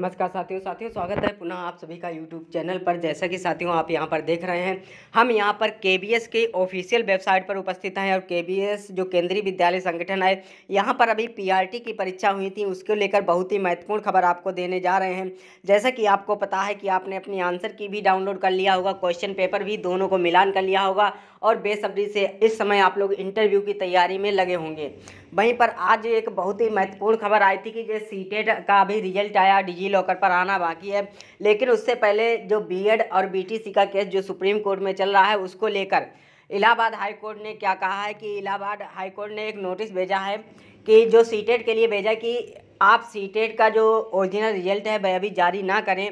नमस्कार साथियों साथियों स्वागत है पुनः आप सभी का यूट्यूब चैनल पर जैसा कि साथियों आप यहां पर देख रहे हैं हम यहां पर केबीएस के ऑफिशियल वेबसाइट पर उपस्थित हैं और केबीएस जो केंद्रीय विद्यालय संगठन है यहां पर अभी पीआरटी की परीक्षा हुई थी उसको लेकर बहुत ही महत्वपूर्ण खबर आपको देने जा रहे हैं जैसा कि आपको पता है कि आपने अपनी आंसर की भी डाउनलोड कर लिया होगा क्वेश्चन पेपर भी दोनों को मिलान कर लिया होगा और बेसब्री से इस समय आप लोग इंटरव्यू की तैयारी में लगे होंगे वहीं पर आज एक बहुत ही महत्वपूर्ण खबर आई थी कि जो सीटेट e का अभी रिजल्ट आया डी ई लॉकर पर आना बाकी है लेकिन उससे पहले जो बीएड और बीटीसी का केस जो सुप्रीम कोर्ट में चल रहा है उसको लेकर इलाहाबाद हाई कोर्ट ने क्या कहा है कि इलाहाबाद हाई कोर्ट ने एक नोटिस भेजा है कि जो सीटेट के लिए भेजा कि आप सीटेट का जो ओरिजिनल रिजल्ट है वह अभी जारी ना करें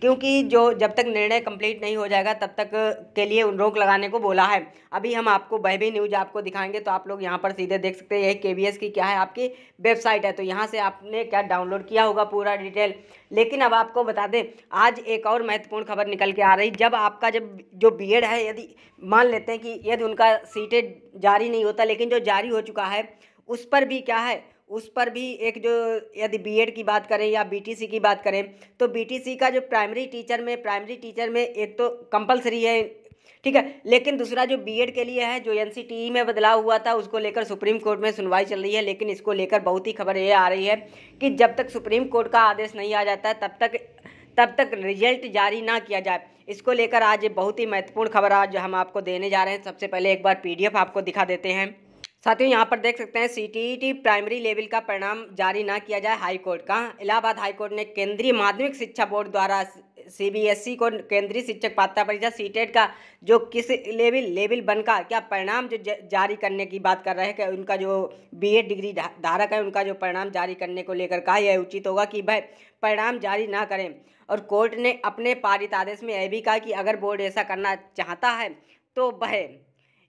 क्योंकि जो जब तक निर्णय कंप्लीट नहीं हो जाएगा तब तक के लिए उन रोक लगाने को बोला है अभी हम आपको वह भी न्यूज आपको दिखाएंगे तो आप लोग यहाँ पर सीधे देख सकते हैं यही के की क्या है आपकी वेबसाइट है तो यहाँ से आपने क्या डाउनलोड किया होगा पूरा डिटेल लेकिन अब आपको बता दें आज एक और महत्वपूर्ण खबर निकल के आ रही जब आपका जब जो बी है यदि मान लेते हैं कि यदि उनका सीटें e जारी नहीं होता लेकिन जो जारी हो चुका है उस पर भी क्या है उस पर भी एक जो यदि बीएड की बात करें या बीटीसी की बात करें तो बीटीसी का जो प्राइमरी टीचर में प्राइमरी टीचर में एक तो कंपलसरी है ठीक है लेकिन दूसरा जो बीएड के लिए है जो एन e में बदलाव हुआ था उसको लेकर सुप्रीम कोर्ट में सुनवाई चल रही है लेकिन इसको लेकर बहुत ही खबर ये आ रही है कि जब तक सुप्रीम कोर्ट का आदेश नहीं आ जाता है तब तक तब तक रिजल्ट जारी ना किया जाए इसको लेकर आज बहुत ही महत्वपूर्ण खबर आज हम आपको देने जा रहे हैं सबसे पहले एक बार पीडीएफ आपको दिखा देते हैं साथियों यहाँ पर देख सकते हैं सीटीईटी प्राइमरी लेवल का परिणाम जारी ना किया जाए हाई कोर्ट का इलाहाबाद हाई कोर्ट ने केंद्रीय माध्यमिक शिक्षा बोर्ड द्वारा सीबीएसई e को केंद्रीय शिक्षक पात्रता परीक्षा सीटेट e का जो किस लेवल लेवल बन का क्या परिणाम जो जारी करने की बात कर रहे हैं कि उनका जो बीएड डिग्री धारक है उनका जो परिणाम जारी करने को लेकर कहा यह उचित होगा कि भाई परिणाम जारी ना करें और कोर्ट ने अपने पारित आदेश में यह भी कहा कि अगर बोर्ड ऐसा करना चाहता है तो भय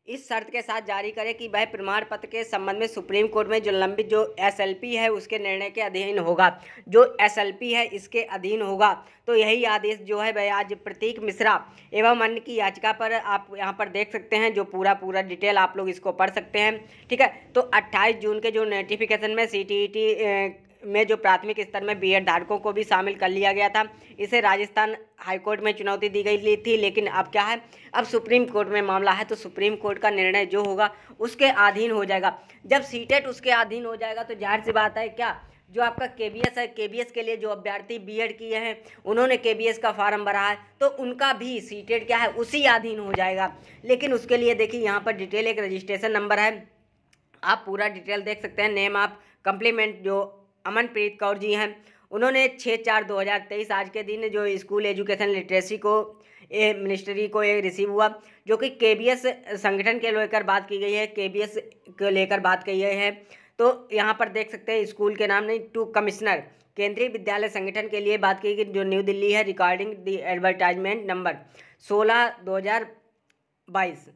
इस शर्त के साथ जारी करे कि वह प्रमाण पत्र के संबंध में सुप्रीम कोर्ट में जो लंबित जो एसएलपी है उसके निर्णय के अधीन होगा जो एसएलपी है इसके अधीन होगा तो यही आदेश जो है वह आज प्रतीक मिश्रा एवं अन्य की याचिका पर आप यहाँ पर देख सकते हैं जो पूरा पूरा डिटेल आप लोग इसको पढ़ सकते हैं ठीक है तो अट्ठाईस जून के जो नोटिफिकेशन में सी में जो प्राथमिक स्तर में बीएड धारकों को भी शामिल कर लिया गया था इसे राजस्थान हाईकोर्ट में चुनौती दी गई थी लेकिन अब क्या है अब सुप्रीम कोर्ट में मामला है तो सुप्रीम कोर्ट का निर्णय जो होगा उसके अधीन हो जाएगा जब सीटेट उसके अधीन हो जाएगा तो जाहिर सी बात है क्या जो आपका के बी एस है के बी एस के लिए जो अभ्यर्थी बी एड किए हैं उन्होंने के बी एस का फॉर्म भरा है तो उनका भी टेड क्या है उसी अधीन हो जाएगा लेकिन उसके लिए देखिए यहाँ पर डिटेल एक रजिस्ट्रेशन नंबर है आप पूरा डिटेल देख सकते हैं नेम आप कम्प्लीमेंट जो अमनप्रीत कौर जी हैं उन्होंने छः चार दो हज़ार तेईस आज के दिन जो स्कूल एजुकेशन लिटरेसी को ए मिनिस्ट्री को ये रिसीव हुआ जो कि के बी एस संगठन के लेकर बात की गई है के बी एस को लेकर बात की गई है तो यहाँ पर देख सकते हैं स्कूल के नाम नहीं टू कमिश्नर केंद्रीय विद्यालय संगठन के लिए बात की गई जो न्यू दिल्ली है रिकॉर्डिंग द एडवर्टाइजमेंट नंबर सोलह दो हज़ार बाईस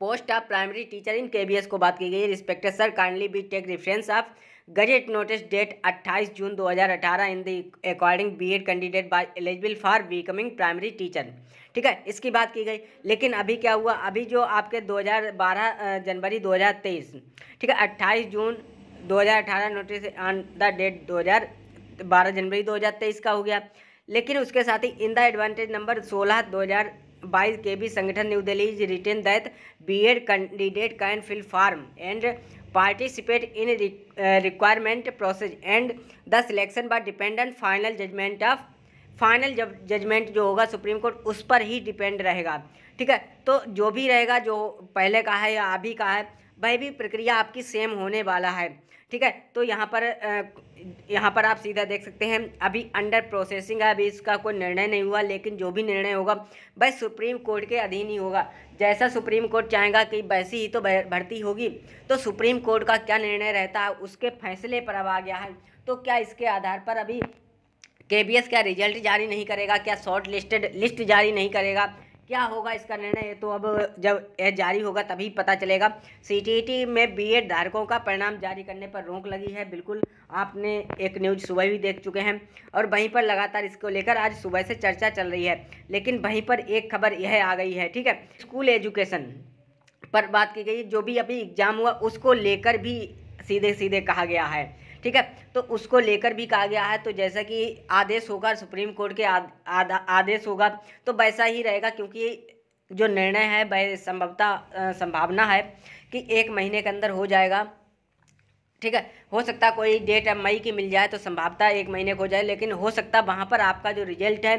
post of primary teacher in K B S को बात की गई respected sir kindly be take reference of gazette notice date 28 June 2018 in the according B Ed candidate by eligible for becoming primary teacher ठीक है इसकी बात की गई लेकिन अभी क्या हुआ अभी जो आपके 2012 जनवरी 2023 ठीक है 28 June 2018 notice on the date 2012 January 2023 का हो गया लेकिन उसके साथ ही इन द एडवांटेज नंबर 16 2022 के भी संगठन new Delhi written that ad candidate can fill form and participate in requirement process and the selection by dependent final judgement of final जब जजमेंट जो होगा सुप्रीम कोर्ट उस पर ही डिपेंड रहेगा ठीक है तो जो भी रहेगा जो पहले का है या अभी का है वह भी प्रक्रिया आपकी सेम होने वाला है ठीक है तो यहाँ पर यहाँ पर आप सीधा देख सकते हैं अभी अंडर प्रोसेसिंग है अभी इसका कोई निर्णय नहीं हुआ लेकिन जो भी निर्णय होगा वह सुप्रीम कोर्ट के अधीन ही होगा जैसा सुप्रीम कोर्ट चाहेगा कि वैसी ही तो भर्ती होगी तो सुप्रीम कोर्ट का क्या निर्णय रहता है उसके फैसले पर अब आ गया है तो क्या इसके आधार पर अभी के क्या रिजल्ट जारी नहीं करेगा क्या शॉर्ट लिस्टेड लिस्ट जारी नहीं करेगा क्या होगा इसका निर्णय तो अब जब यह जारी होगा तभी पता चलेगा सीटीईटी e में बीएड धारकों का परिणाम जारी करने पर रोक लगी है बिल्कुल आपने एक न्यूज सुबह भी देख चुके हैं और वहीं पर लगातार इसको लेकर आज सुबह से चर्चा चल रही है लेकिन वहीं पर एक खबर यह आ गई है ठीक है स्कूल एजुकेशन पर बात की गई जो भी अभी एग्जाम हुआ उसको लेकर भी सीधे सीधे कहा गया है ठीक है तो उसको लेकर भी कहा गया है तो जैसा कि आदेश होगा सुप्रीम कोर्ट के आद, आद, आदेश होगा तो वैसा ही रहेगा क्योंकि जो निर्णय है वह संभवता संभावना है कि एक महीने के अंदर हो जाएगा ठीक है हो सकता है कोई डेट अब मई की मिल जाए तो संभावता एक महीने को हो जाए लेकिन हो सकता वहाँ पर आपका जो रिजल्ट है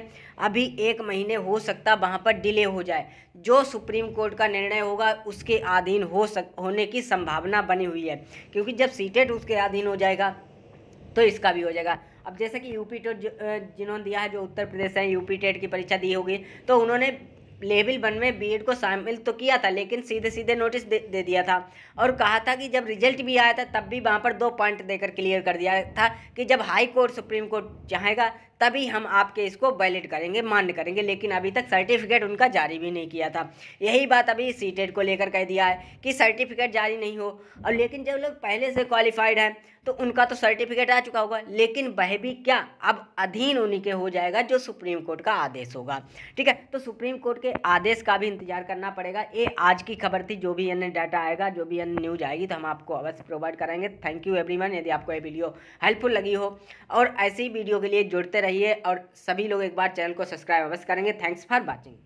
अभी एक महीने हो सकता वहाँ पर डिले हो जाए जो सुप्रीम कोर्ट का निर्णय होगा उसके अधीन हो सक होने की संभावना बनी हुई है क्योंकि जब सीटेट उसके अधीन हो जाएगा तो इसका भी हो जाएगा अब जैसे कि यूपी टेट जिन्होंने दिया है जो उत्तर प्रदेश है यूपी टेट की परीक्षा दी होगी तो उन्होंने लेवल वन में बीएड को शामिल तो किया था लेकिन सीधे सीधे नोटिस दे, दे दिया था और कहा था कि जब रिजल्ट भी आया था तब भी वहाँ पर दो पॉइंट देकर क्लियर कर दिया था कि जब हाई कोर्ट सुप्रीम कोर्ट चाहेगा तभी हम आपके इसको वैलिड करेंगे मान्य करेंगे लेकिन अभी तक सर्टिफिकेट उनका जारी भी नहीं किया था यही बात अभी सीटेट को लेकर कह दिया है कि सर्टिफिकेट जारी नहीं हो और लेकिन जब लोग पहले से क्वालिफाइड हैं तो उनका तो सर्टिफिकेट आ चुका होगा लेकिन वह भी क्या अब अधीन उन्हीं के हो जाएगा जो सुप्रीम कोर्ट का आदेश होगा ठीक है तो सुप्रीम कोर्ट के आदेश का भी इंतजार करना पड़ेगा ये आज की खबर थी जो भी अन्य डाटा आएगा जो भी अन्य न्यूज आएगी तो हम आपको अवश्य प्रोवाइड कराएंगे थैंक यू एवरी यदि आपको ये वीडियो हेल्पफुल लगी हो और ऐसी वीडियो के लिए जुड़ते रहिए और सभी लोग एक बार चैनल को सब्सक्राइब अवश्य करेंगे थैंक्स फॉर वॉचिंग